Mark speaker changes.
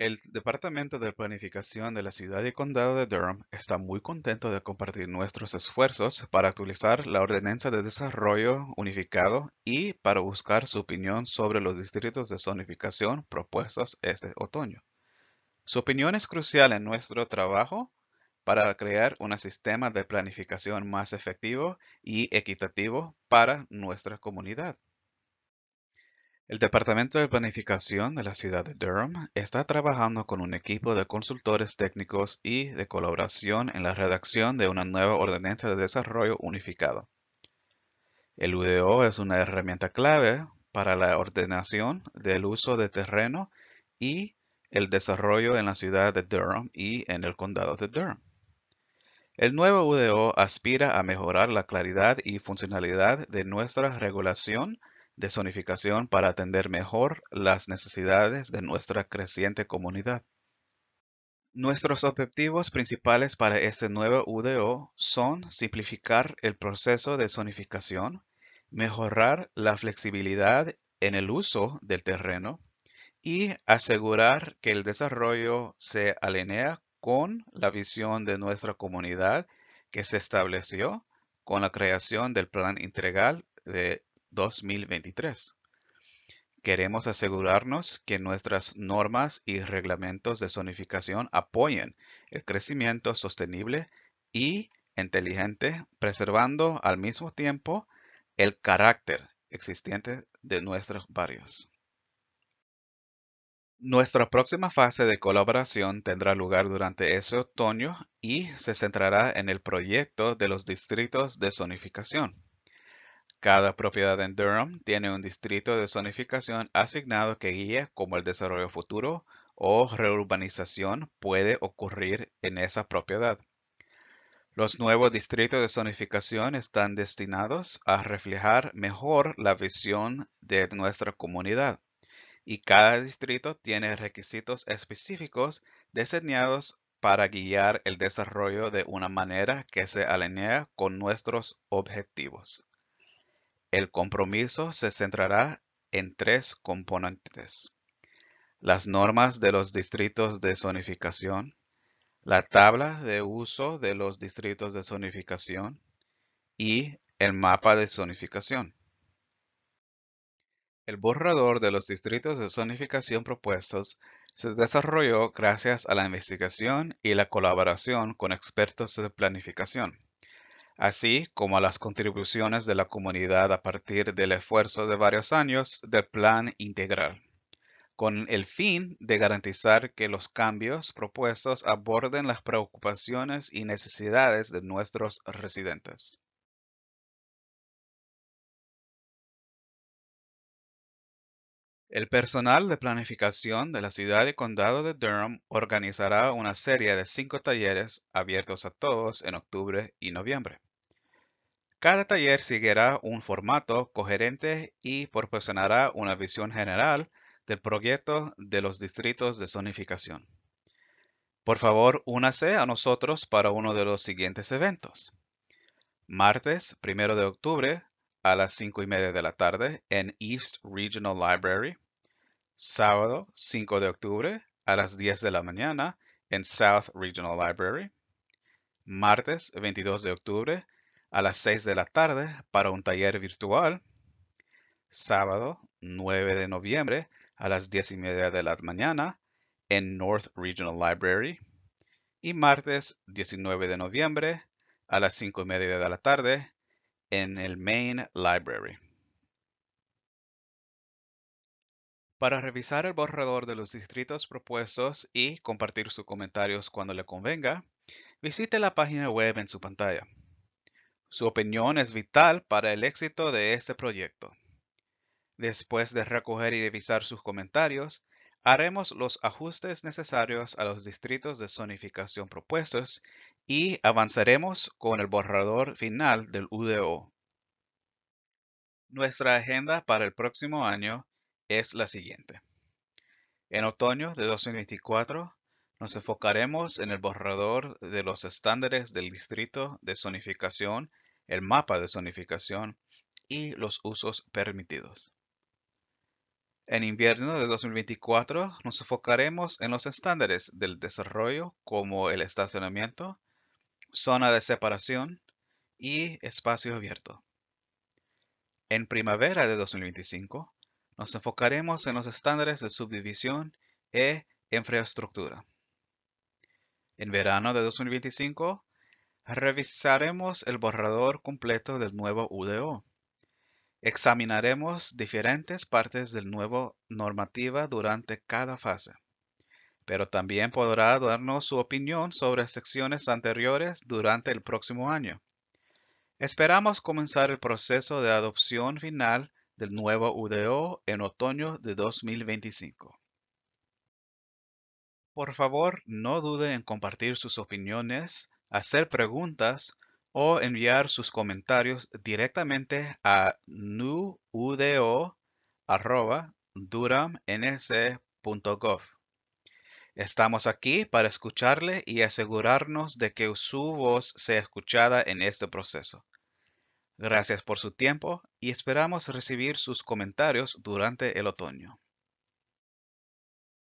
Speaker 1: El Departamento de Planificación de la Ciudad y Condado de Durham está muy contento de compartir nuestros esfuerzos para actualizar la Ordenanza de Desarrollo Unificado y para buscar su opinión sobre los distritos de zonificación propuestos este otoño. Su opinión es crucial en nuestro trabajo para crear un sistema de planificación más efectivo y equitativo para nuestra comunidad. El Departamento de Planificación de la ciudad de Durham está trabajando con un equipo de consultores técnicos y de colaboración en la redacción de una nueva ordenanza de desarrollo unificado. El UDO es una herramienta clave para la ordenación del uso de terreno y el desarrollo en la ciudad de Durham y en el condado de Durham. El nuevo UDO aspira a mejorar la claridad y funcionalidad de nuestra regulación de zonificación para atender mejor las necesidades de nuestra creciente comunidad. Nuestros objetivos principales para este nuevo UDO son simplificar el proceso de zonificación, mejorar la flexibilidad en el uso del terreno y asegurar que el desarrollo se alinea con la visión de nuestra comunidad que se estableció con la creación del Plan Integral de 2023. Queremos asegurarnos que nuestras normas y reglamentos de zonificación apoyen el crecimiento sostenible y inteligente, preservando al mismo tiempo el carácter existente de nuestros barrios. Nuestra próxima fase de colaboración tendrá lugar durante ese otoño y se centrará en el proyecto de los distritos de zonificación. Cada propiedad en Durham tiene un distrito de zonificación asignado que guía cómo el desarrollo futuro o reurbanización puede ocurrir en esa propiedad. Los nuevos distritos de zonificación están destinados a reflejar mejor la visión de nuestra comunidad y cada distrito tiene requisitos específicos diseñados para guiar el desarrollo de una manera que se alinea con nuestros objetivos. El compromiso se centrará en tres componentes. Las normas de los distritos de zonificación, la tabla de uso de los distritos de zonificación y el mapa de zonificación. El borrador de los distritos de zonificación propuestos se desarrolló gracias a la investigación y la colaboración con expertos de planificación así como a las contribuciones de la comunidad a partir del esfuerzo de varios años del plan integral, con el fin de garantizar que los cambios propuestos aborden las preocupaciones y necesidades de nuestros residentes. El personal de planificación de la ciudad y condado de Durham organizará una serie de cinco talleres abiertos a todos en octubre y noviembre. Cada taller seguirá un formato coherente y proporcionará una visión general del proyecto de los distritos de zonificación. Por favor, únase a nosotros para uno de los siguientes eventos. Martes, 1 de octubre, a las 5 y media de la tarde en East Regional Library, sábado 5 de octubre a las 10 de la mañana en South Regional Library, martes 22 de octubre a las 6 de la tarde para un taller virtual, sábado 9 de noviembre a las 10 y media de la mañana en North Regional Library y martes 19 de noviembre a las 5 y media de la tarde en el Main Library. para revisar el borrador de los distritos propuestos y compartir sus comentarios cuando le convenga, visite la página web en su pantalla. Su opinión es vital para el éxito de este proyecto. Después de recoger y revisar sus comentarios, haremos los ajustes necesarios a los distritos de zonificación propuestos y avanzaremos con el borrador final del UDO. Nuestra agenda para el próximo año es la siguiente. En otoño de 2024 nos enfocaremos en el borrador de los estándares del distrito de zonificación, el mapa de zonificación y los usos permitidos. En invierno de 2024 nos enfocaremos en los estándares del desarrollo como el estacionamiento, zona de separación y espacio abierto. En primavera de 2025 nos enfocaremos en los estándares de subdivisión e infraestructura. En verano de 2025, revisaremos el borrador completo del nuevo UDO. Examinaremos diferentes partes del nuevo normativa durante cada fase, pero también podrá darnos su opinión sobre secciones anteriores durante el próximo año. Esperamos comenzar el proceso de adopción final del nuevo UDO en otoño de 2025. Por favor, no dude en compartir sus opiniones, hacer preguntas o enviar sus comentarios directamente a nuudo.duramnc.gov. Estamos aquí para escucharle y asegurarnos de que su voz sea escuchada en este proceso. Gracias por su tiempo y esperamos recibir sus comentarios durante el otoño.